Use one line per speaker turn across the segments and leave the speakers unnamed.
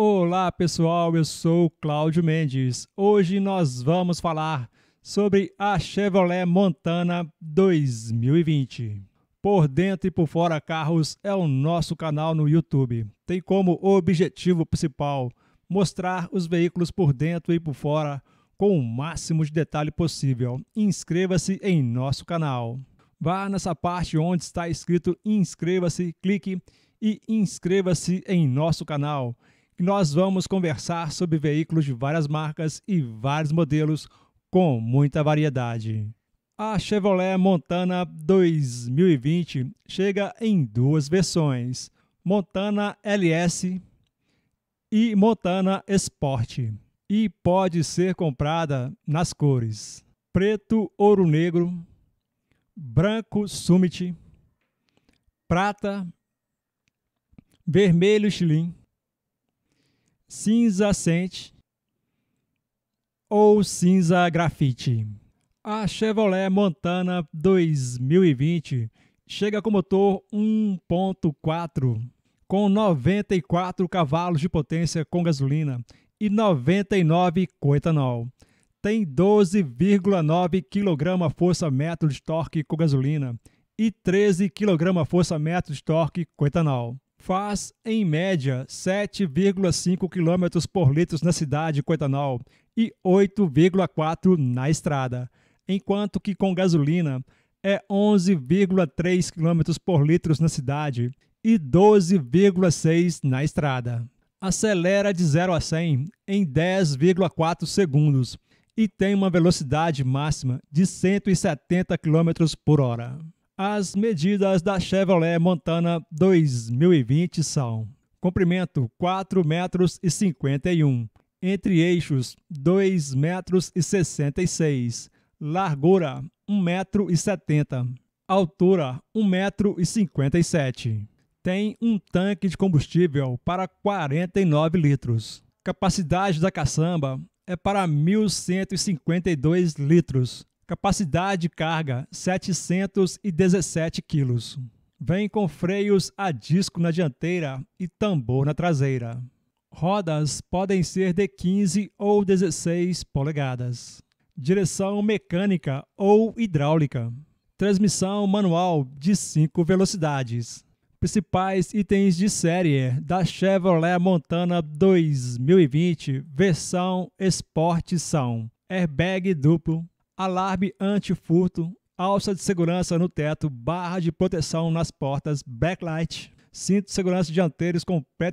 Olá pessoal, eu sou Cláudio Mendes. Hoje nós vamos falar sobre a Chevrolet Montana 2020. Por dentro e por fora carros é o nosso canal no YouTube. Tem como objetivo principal mostrar os veículos por dentro e por fora com o máximo de detalhe possível. Inscreva-se em nosso canal. Vá nessa parte onde está escrito inscreva-se, clique e inscreva-se em nosso canal nós vamos conversar sobre veículos de várias marcas e vários modelos com muita variedade. A Chevrolet Montana 2020 chega em duas versões: Montana LS e Montana Sport, e pode ser comprada nas cores preto ouro negro, branco summit, prata, vermelho chilim, Cinza sente ou cinza grafite. A Chevrolet Montana 2020 chega com motor 1.4 com 94 cavalos de potência com gasolina e 99 com etanol. Tem 12,9 kg força-metro de torque com gasolina e 13 kg força-metro de torque com etanol faz, em média, 7,5 km por litro na cidade com etanol e 8,4 na estrada, enquanto que com gasolina é 11,3 km por litro na cidade e 12,6 na estrada. Acelera de 0 a 100 em 10,4 segundos e tem uma velocidade máxima de 170 km por hora. As medidas da Chevrolet Montana 2020 são: comprimento 4 metros e 51, entre eixos 2 metros e 66, largura 1 metro e 70, altura 1 metro e 57. Tem um tanque de combustível para 49 litros. Capacidade da caçamba é para 1.152 litros Capacidade de carga 717 quilos. Vem com freios a disco na dianteira e tambor na traseira. Rodas podem ser de 15 ou 16 polegadas. Direção mecânica ou hidráulica. Transmissão manual de 5 velocidades. Principais itens de série é da Chevrolet Montana 2020 versão Sport são: airbag duplo, alarme anti-furto, alça de segurança no teto, barra de proteção nas portas, backlight, cinto de segurança dianteiros com pré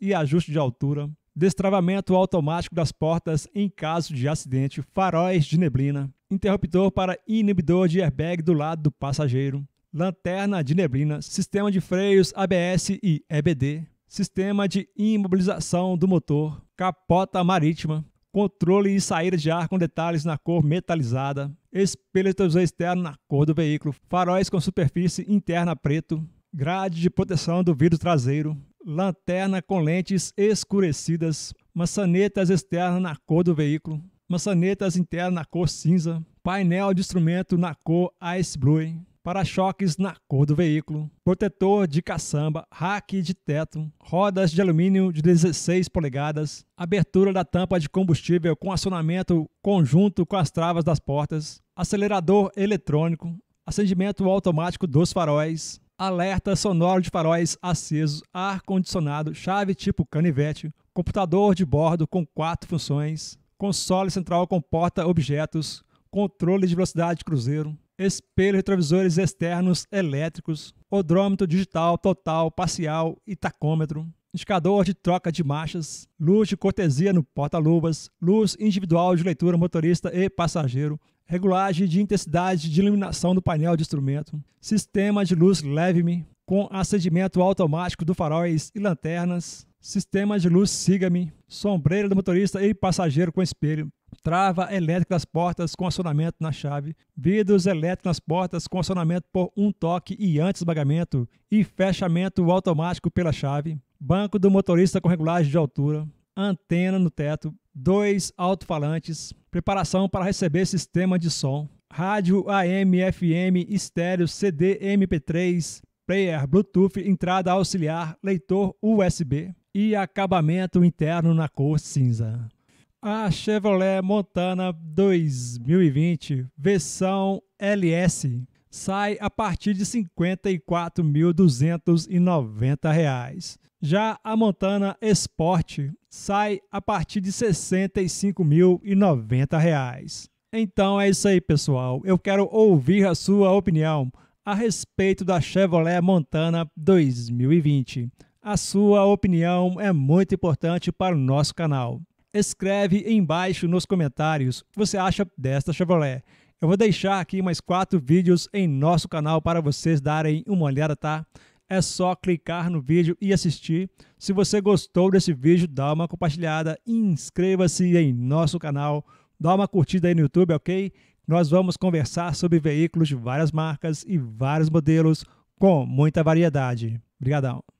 e ajuste de altura, destravamento automático das portas em caso de acidente, faróis de neblina, interruptor para inibidor de airbag do lado do passageiro, lanterna de neblina, sistema de freios ABS e EBD, sistema de imobilização do motor, capota marítima, controle e saída de ar com detalhes na cor metalizada, espelhos externos na cor do veículo, faróis com superfície interna preto, grade de proteção do vidro traseiro, lanterna com lentes escurecidas, maçanetas externas na cor do veículo, maçanetas internas na cor cinza, painel de instrumento na cor ice blue, para-choques na cor do veículo, protetor de caçamba, rack de teto, rodas de alumínio de 16 polegadas, abertura da tampa de combustível com acionamento conjunto com as travas das portas, acelerador eletrônico, acendimento automático dos faróis, alerta sonoro de faróis acesos, ar-condicionado, chave tipo canivete, computador de bordo com quatro funções, console central com porta-objetos, controle de velocidade de cruzeiro, espelhos retrovisores externos elétricos, odrômetro digital total, parcial e tacômetro, indicador de troca de marchas, luz de cortesia no porta-luvas, luz individual de leitura motorista e passageiro, regulagem de intensidade de iluminação do painel de instrumento, sistema de luz leve-me com acendimento automático do faróis e lanternas, sistema de luz siga-me, sombreira do motorista e passageiro com espelho, trava elétrica das portas com acionamento na chave, vidros elétricos nas portas com acionamento por um toque e antes do e fechamento automático pela chave, banco do motorista com regulagem de altura, antena no teto, dois alto-falantes, preparação para receber sistema de som, rádio AM, FM, estéreo, CD, MP3, player, Bluetooth, entrada auxiliar, leitor USB e acabamento interno na cor cinza a Chevrolet Montana 2020, versão LS, sai a partir de R$ 54.290. Já a Montana Sport sai a partir de R$ 65.090. Então é isso aí, pessoal. Eu quero ouvir a sua opinião a respeito da Chevrolet Montana 2020. A sua opinião é muito importante para o nosso canal escreve embaixo nos comentários o que você acha desta Chevrolet. Eu vou deixar aqui mais quatro vídeos em nosso canal para vocês darem uma olhada, tá? É só clicar no vídeo e assistir. Se você gostou desse vídeo, dá uma compartilhada, inscreva-se em nosso canal, dá uma curtida aí no YouTube, ok? Nós vamos conversar sobre veículos de várias marcas e vários modelos com muita variedade. Obrigadão!